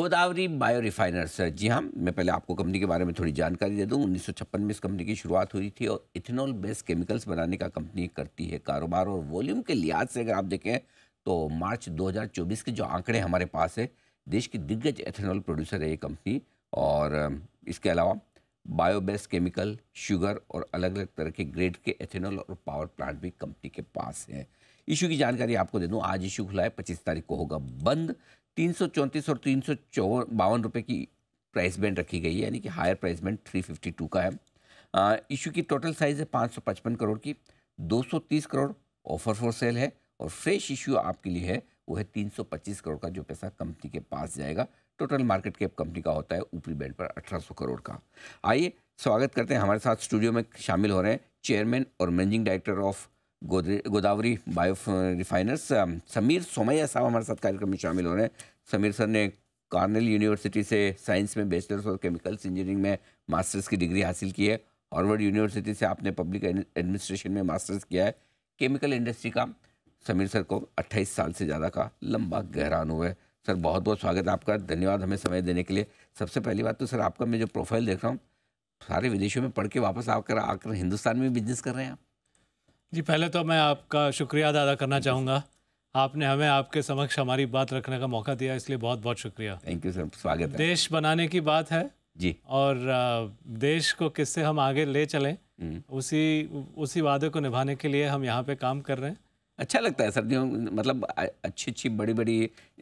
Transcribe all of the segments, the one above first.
Godavari bio sir जी हाँ मैं पहले आपको कंपनी के बारे में थोड़ी जानकारी दे दूँ उन्नीस में इस कंपनी की शुरुआत हुई थी और इथेनॉल बेस्ड केमिकल्स बनाने का कंपनी करती है कारोबार और वॉल्यूम के लिहाज से अगर आप देखें तो मार्च 2024 के जो आंकड़े हमारे पास है देश की दिग्गज एथेनॉल प्रोड्यूसर है ये कंपनी और इसके अलावा बायो बेस्ड केमिकल शुगर और अलग अलग तरह के ग्रेड के एथेनॉल और पावर प्लांट भी कंपनी के पास हैं इशू की जानकारी आपको दे दूँ आज इशू खुला है पच्चीस तारीख को होगा बंद तीन सौ चौंतीस और तीन सौ बावन रुपये की प्राइस बैंड रखी गई है यानी कि higher price band three fifty two का है इशू की टोटल साइज़ है पाँच सौ पचपन करोड़ की दो सौ तीस करोड़ ऑफर फॉर सेल है और फ्रेश इशू आपके लिए है वो है तीन सौ पच्चीस करोड़ का जो पैसा कंपनी के पास जाएगा टोटल मार्केट कैप कंपनी का होता है ऊपरी बैंड पर अठारह सौ करोड़ का आइए स्वागत करते हैं हमारे साथ स्टूडियो में शामिल हो रहे हैं चेयरमैन और managing director of Godavari bio refiners Sameer Somaiya साहब हमारे साथ कार्यक्रम में शामिल हो रहे हैं समीर सर ने कार्नल यूनिवर्सिटी से साइंस में बैचलर्स और केमिकल्स इंजीनियरिंग में मास्टर्स की डिग्री हासिल की है हॉर्वर्ड यूनिवर्सिटी से आपने पब्लिक एडमिनिस्ट्रेशन में मास्टर्स किया है केमिकल इंडस्ट्री का समीर सर को 28 साल से ज़्यादा का लंबा गहरा अनुभव है सर बहुत बहुत स्वागत है आपका धन्यवाद हमें समय देने के लिए सबसे पहली बात तो सर आपका मैं जो प्रोफाइल देख रहा हूँ सारे विदेशों में पढ़ के वापस आकर आकर हिंदुस्तान में बिजनेस कर रहे हैं आप जी पहले तो मैं आपका शुक्रिया अदा करना चाहूँगा आपने हमें आपके समक्ष हमारी बात रखने का मौका दिया इसलिए बहुत बहुत शुक्रिया थैंक यू सर स्वागत है देश बनाने की बात है जी और देश को किससे हम आगे ले चलें हम्म। उसी उसी वादे को निभाने के लिए हम यहाँ पे काम कर रहे हैं अच्छा लगता है सर्दियों मतलब अच्छी अच्छी बड़ी बड़ी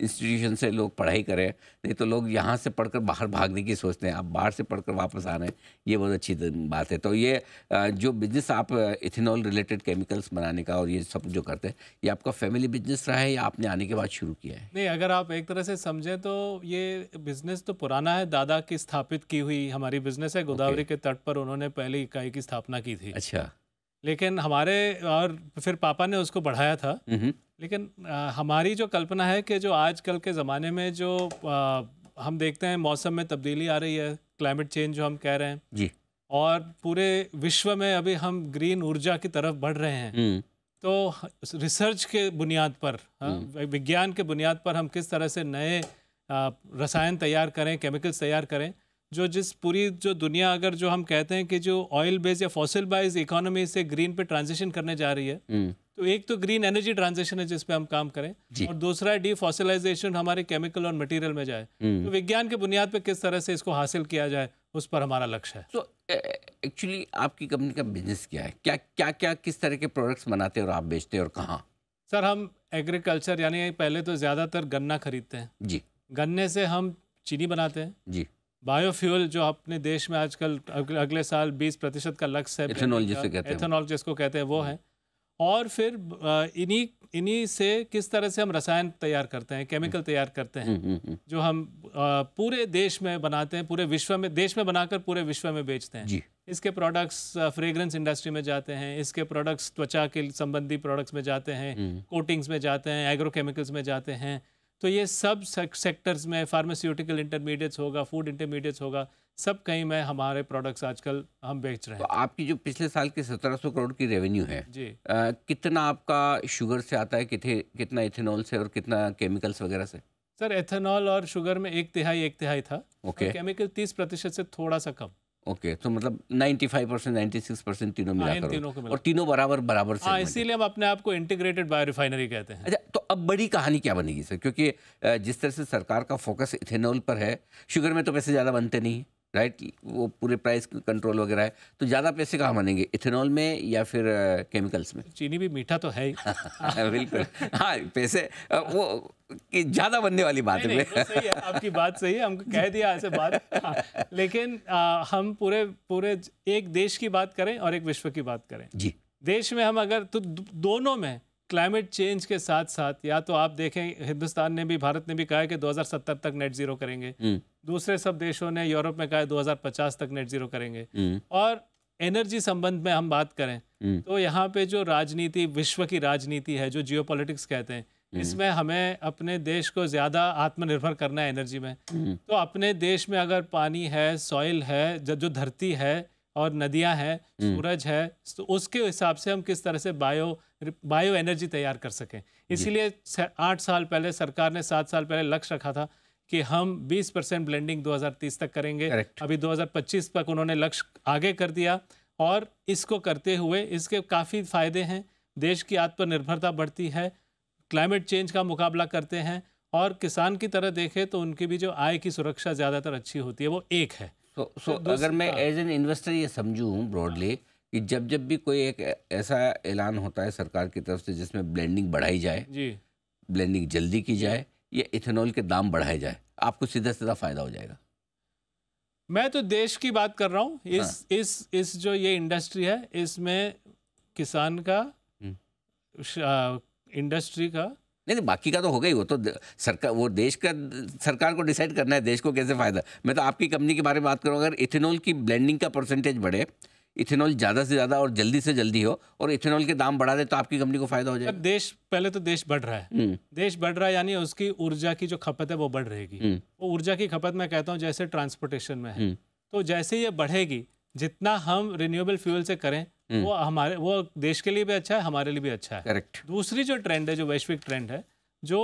इंस्टीट्यूशन से लोग पढ़ाई करें नहीं तो लोग यहाँ से पढ़कर बाहर भागने की सोचते हैं आप बाहर से पढ़कर वापस आ रहे हैं ये बहुत अच्छी बात है तो ये जो बिजनेस आप इथेनॉल रिलेटेड केमिकल्स बनाने का और ये सब जो करते हैं ये आपका फैमिली बिजनेस रहा है या आपने आने के बाद शुरू किया है नहीं अगर आप एक तरह से समझें तो ये बिजनेस तो पुराना है दादा की स्थापित की हुई हमारी बिजनेस है गोदावरी के तट पर उन्होंने पहली इकाई की स्थापना की थी अच्छा लेकिन हमारे और फिर पापा ने उसको बढ़ाया था लेकिन आ, हमारी जो कल्पना है कि जो आजकल के ज़माने में जो आ, हम देखते हैं मौसम में तब्दीली आ रही है क्लाइमेट चेंज जो हम कह रहे हैं जी और पूरे विश्व में अभी हम ग्रीन ऊर्जा की तरफ बढ़ रहे हैं हम्म। तो रिसर्च के बुनियाद पर हाँ, हम्म। विज्ञान के बुनियाद पर हम किस तरह से नए रसायन तैयार करें केमिकल्स तैयार करें जो जिस पूरी जो दुनिया अगर जो हम कहते हैं कि जो ऑयल बेस्ड या फॉसिल बाइज इकोनॉमी से ग्रीन पे ट्रांजेक्शन करने जा रही है हम्म। तो एक तो ग्रीन एनर्जी ट्रांजेक्शन है जिसपे हम काम करें और दूसरा है डिफॉसिलाइजेशन हमारे केमिकल और मटेरियल में जाए हम्म। तो विज्ञान के बुनियाद पर किस तरह से इसको हासिल किया जाए उस पर हमारा लक्ष्य है तो एक्चुअली आपकी कंपनी का बिजनेस क्या है क्या क्या क्या किस तरह के प्रोडक्ट्स बनाते हैं और आप बेचते हैं और कहाँ सर हम एग्रीकल्चर यानी पहले तो ज़्यादातर गन्ना खरीदते हैं जी गन्ने से हम चीनी बनाते हैं जी बायोफ्यूल जो अपने देश में आजकल अगले साल 20 प्रतिशत का लक्ष्य है एथेनॉल जिसको कहते हैं एथेनॉल जिसको कहते हैं वो है और फिर इन्हीं इन्हीं से किस तरह से हम रसायन तैयार करते हैं केमिकल तैयार करते हैं हम्म, हम्म, हम्म। जो हम पूरे देश में बनाते हैं पूरे विश्व में देश में बनाकर पूरे विश्व में बेचते हैं इसके प्रोडक्ट्स फ्रेग्रेंस इंडस्ट्री में जाते हैं इसके प्रोडक्ट्स त्वचा के संबंधी प्रोडक्ट्स में जाते हैं कोटिंग्स में जाते हैं एग्रोकेमिकल्स में जाते हैं तो ये सब सेक्टर्स में फार्मास्यूटिकल इंटरमीडिएट्स होगा फूड इंटरमीडिएट्स होगा सब कहीं में हमारे प्रोडक्ट्स आजकल हम बेच रहे हैं तो आपकी जो पिछले साल की 1700 करोड़ की रेवेन्यू है जी आ, कितना आपका शुगर से आता है कितने कितना इथेनॉल से और कितना केमिकल्स वगैरह से सर एथेनॉल और शुगर में एक तिहाई एक तिहाई था ओके केमिकल तीस प्रतिशत से थोड़ा सा कम ओके तो मतलब 95 परसेंट नाइन्टी सिक्स परसेंट तीनों मिला हाँ, इन तीनों को मिला और तीनों बराबर बराबर से हाँ, इसीलिए हम अपने आप को इंटीग्रेटेड बायोरिफाइनरी कहते हैं अच्छा तो अब बड़ी कहानी क्या बनेगी सर क्योंकि जिस तरह से सरकार का फोकस इथेनॉल पर है शुगर में तो पैसे ज़्यादा बनते नहीं राइट वो पूरे प्राइस कंट्रोल वगैरह है तो ज़्यादा पैसे कहाँ बनेंगे इथेनॉल में या फिर केमिकल्स में चीनी भी मीठा तो है ही बिल्कुल हाँ पैसे वो ज़्यादा बनने वाली बात नहीं, है, नहीं, सही है आपकी बात सही है हमको कह दिया ऐसे बात हाँ, लेकिन आ, हम पूरे पूरे एक देश की बात करें और एक विश्व की बात करें जी देश में हम अगर तो दोनों में क्लाइमेट चेंज के साथ साथ या तो आप देखें हिंदुस्तान ने भी भारत ने भी कहा है कि 2070 तक नेट जीरो करेंगे हम्म। दूसरे सब देशों ने यूरोप में कहा है 2050 तक नेट जीरो करेंगे हम्म। और एनर्जी संबंध में हम बात करें हम्म। तो यहाँ पे जो राजनीति विश्व की राजनीति है जो जियो कहते हैं इसमें हमें अपने देश को ज़्यादा आत्मनिर्भर करना है एनर्जी में तो अपने देश में अगर पानी है सॉइल है जो धरती है और नदियाँ हैं सूरज है तो उसके हिसाब से हम किस तरह से बायो बायो एनर्जी तैयार कर सकें इसीलिए आठ साल पहले सरकार ने सात साल पहले लक्ष्य रखा था कि हम 20 परसेंट ब्लेंडिंग 2030 तक करेंगे Correct. अभी 2025 तक उन्होंने लक्ष्य आगे कर दिया और इसको करते हुए इसके काफ़ी फायदे हैं देश की आत्मनिर्भरता बढ़ती है क्लाइमेट चेंज का मुकाबला करते हैं और किसान की तरह देखें तो उनकी भी जो आय की सुरक्षा ज़्यादातर अच्छी होती है वो एक है तो so, तो so, अगर मैं एज एन इन्वेस्टर ये समझूँ ब्रॉडली कि जब जब भी कोई एक ऐसा ऐलान होता है सरकार की तरफ से जिसमें ब्लेंडिंग बढ़ाई जाए जी ब्लेंडिंग जल्दी की जाए या इथेनॉल के दाम बढ़ाए जाए आपको सीधा सीधा फायदा हो जाएगा मैं तो देश की बात कर रहा हूँ इस हाँ। इस इस जो ये इंडस्ट्री है इसमें किसान का इंडस्ट्री हम्म। का नहीं नहीं बाकी का तो होगा ही वो तो सरकार वो देश का सरकार को डिसाइड करना है देश को कैसे फायदा मैं तो आपकी कंपनी के बारे में बात करूँ अगर इथेनॉल की ब्लेंडिंग का परसेंटेज बढ़े इथेनॉल ज़्यादा से ज़्यादा और जल्दी से जल्दी हो और इथेनॉल के दाम बढ़ा दे तो आपकी कंपनी को फायदा हो जाएगा देश पहले तो देश बढ़ रहा है हम्म। देश बढ़ रहा है यानी उसकी ऊर्जा की जो खपत है वो बढ़ रहेगी हम्म। वो ऊर्जा की खपत मैं कहता हूँ जैसे ट्रांसपोर्टेशन में है हम्म। तो जैसे ये बढ़ेगी जितना हम रिन्यूएबल फ्यूल से करें वो हमारे वो देश के लिए भी अच्छा है हमारे लिए भी अच्छा है करेक्ट दूसरी जो ट्रेंड है जो वैश्विक ट्रेंड है जो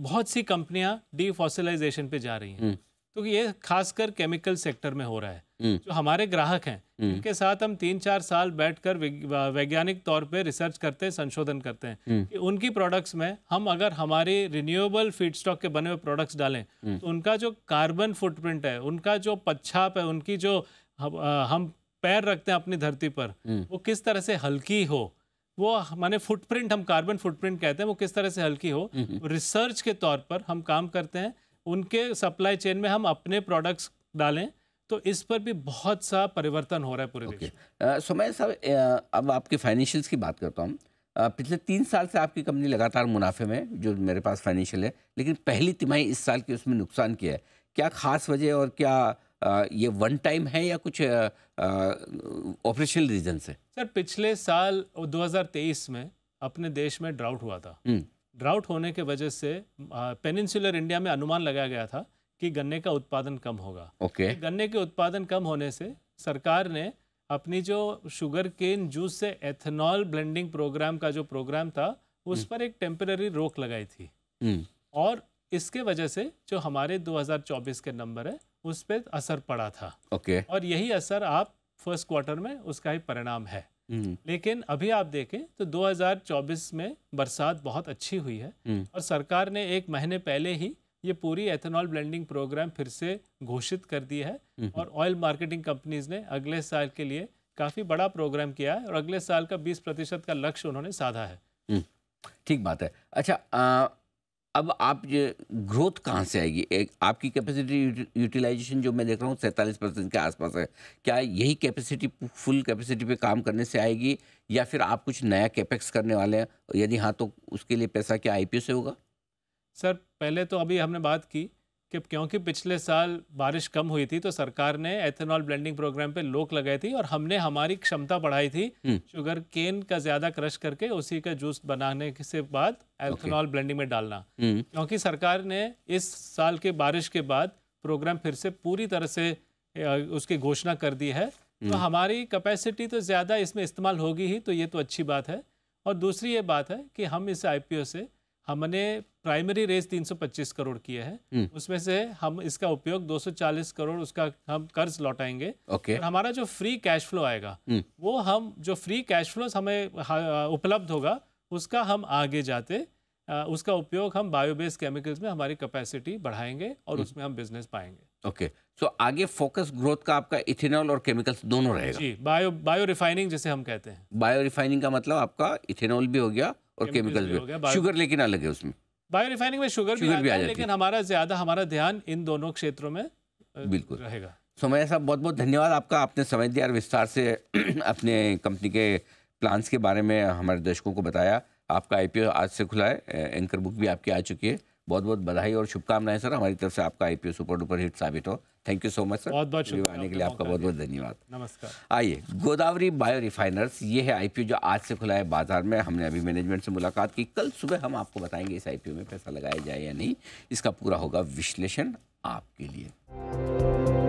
बहुत सी कंपनियां डी पे जा रही हैं क्योंकि तो ये खासकर केमिकल सेक्टर में हो रहा है हम्म। जो हमारे ग्राहक हैं हम्म। इनके साथ हम तीन चार साल बैठकर वैज्ञानिक तौर पे रिसर्च करते हैं संशोधन करते हैं हम्म। कि उनकी प्रोडक्ट्स में हम अगर हमारे रिन्यूएबल फीड स्टॉक के बने हुए प्रोडक्ट्स डालें तो उनका जो कार्बन फुटप्रिंट है उनका जो पच्छाप है उनकी जो हम, हम पैर रखते हैं अपनी धरती पर वो किस तरह से हल्की हो वो माने फुटप्रिंट हम कार्बन फुटप्रिंट कहते हैं वो किस तरह से हल्की हो रिसर्च के तौर पर हम काम करते हैं उनके सप्लाई चेन में हम अपने प्रोडक्ट्स डालें तो इस पर भी बहुत सा परिवर्तन हो रहा है पूरे okay. देश में समय साहब अब आपके फाइनेंशियल्स की बात करता हूँ पिछले तीन साल से आपकी कंपनी लगातार मुनाफे में जो मेरे पास फाइनेंशियल है लेकिन पहली तिमाही इस साल की उसमें नुकसान किया है क्या खास वजह और क्या ये वन टाइम है या कुछ ऑपरेशनल रीजन से सर पिछले साल 2023 में अपने देश में ड्राउट हुआ था हम्म। ड्राउट होने के वजह से पेनिनसुलर इंडिया में अनुमान लगाया गया था कि गन्ने का उत्पादन कम होगा ओके okay. गन्ने के उत्पादन कम होने से सरकार ने अपनी जो शुगर केन जूस से एथेनॉल ब्लेंडिंग प्रोग्राम का जो प्रोग्राम था उस हम्म। पर एक टेम्पररी रोक लगाई थी हम्म। और इसके वजह से जो हमारे 2024 के नंबर है उस पर असर पड़ा था ओके okay. और यही असर आप फर्स्ट क्वार्टर में उसका ही परिणाम है हम्म। लेकिन अभी आप देखें तो 2024 में बरसात बहुत अच्छी हुई है हम्म। और सरकार ने एक महीने पहले ही ये पूरी एथेनॉल ब्लेंडिंग प्रोग्राम फिर से घोषित कर दी है हम्म। और ऑयल मार्केटिंग कंपनीज ने अगले साल के लिए काफ़ी बड़ा प्रोग्राम किया है और अगले साल का 20 प्रतिशत का लक्ष्य उन्होंने साधा है ठीक बात है अच्छा आ... अब आप ग्रोथ कहाँ से आएगी एक आपकी कैपेसिटी यूटिलाइजेशन जो मैं देख रहा हूँ सैंतालीस परसेंट के आसपास है क्या यही कैपेसिटी फुल कैपेसिटी पे काम करने से आएगी या फिर आप कुछ नया कैपेक्स करने वाले हैं यदि हाँ तो उसके लिए पैसा क्या आई से होगा सर पहले तो अभी हमने बात की कि क्योंकि पिछले साल बारिश कम हुई थी तो सरकार ने एथेनॉल ब्लेंडिंग प्रोग्राम पे लोक लगाई थी और हमने हमारी क्षमता बढ़ाई थी शुगर हम्म। केन का ज्यादा क्रश करके उसी का जूस बनाने से बाद एथेनॉल ब्लेंडिंग में डालना हम्म। क्योंकि सरकार ने इस साल के बारिश के बाद प्रोग्राम फिर से पूरी तरह से उसकी घोषणा कर दी है तो हम्म। हमारी कैपेसिटी तो ज़्यादा इसमें इस्तेमाल होगी ही तो ये तो अच्छी बात है और दूसरी ये बात है कि हम इस आईपीओ से हमने प्राइमरी रेस 325 करोड़ किए है हम्म। उसमें से हम इसका उपयोग 240 करोड़ उसका हम कर्ज लौटाएंगे okay. और हमारा जो फ्री कैश फ्लो आएगा हम्म। वो हम जो फ्री कैश फ्लो हमें उपलब्ध होगा उसका हम आगे जाते उसका उपयोग हम बायोबेस केमिकल्स में हमारी कैपेसिटी बढ़ाएंगे और हम्म। उसमें हम बिजनेस पाएंगे ओके okay. सो so, आगे फोकस ग्रोथ का आपका इथेनॉल और केमिकल्स दोनों रहेगा जी बायो बायो रिफाइनिंग जैसे हम कहते हैं बायो रिफाइनिंग का मतलब आपका इथेनॉल भी हो गया और केमिकल भी शुगर लेकिन अलग है उसमें बायो रिफाइनिंग में शुगर, शुगर भी, भी आ जाती लेकिन हमारा ज्यादा हमारा ध्यान इन दोनों क्षेत्रों में बिल्कुल रहेगा सोमैया साहब बहुत बहुत धन्यवाद आपका आपने समझ दिया और विस्तार से अपने कंपनी के प्लान्स के बारे में हमारे दर्शकों को बताया आपका आईपीओ आज से खुला है एंकर बुक भी आपकी आ चुकी है बहुत बहुत बधाई और शुभकामनाएं सर हमारी तरफ से आपका आईपीओ सुपर डुपर हिट साबित हो thank you so much sir बहुत बहुत शुक्रिया आने के लिए आपका बहुत बहुत धन्यवाद नमस्कार आइए गोदावरी बायो रिफाइनर्स ये है आईपीओ जो आज से खुला है बाजार में हमने अभी मैनेजमेंट से मुलाकात की कल सुबह हम आपको बताएंगे इस आईपीओ में पैसा लगाया जाए या नहीं इसका पूरा होगा विश्लेषण आपके लिए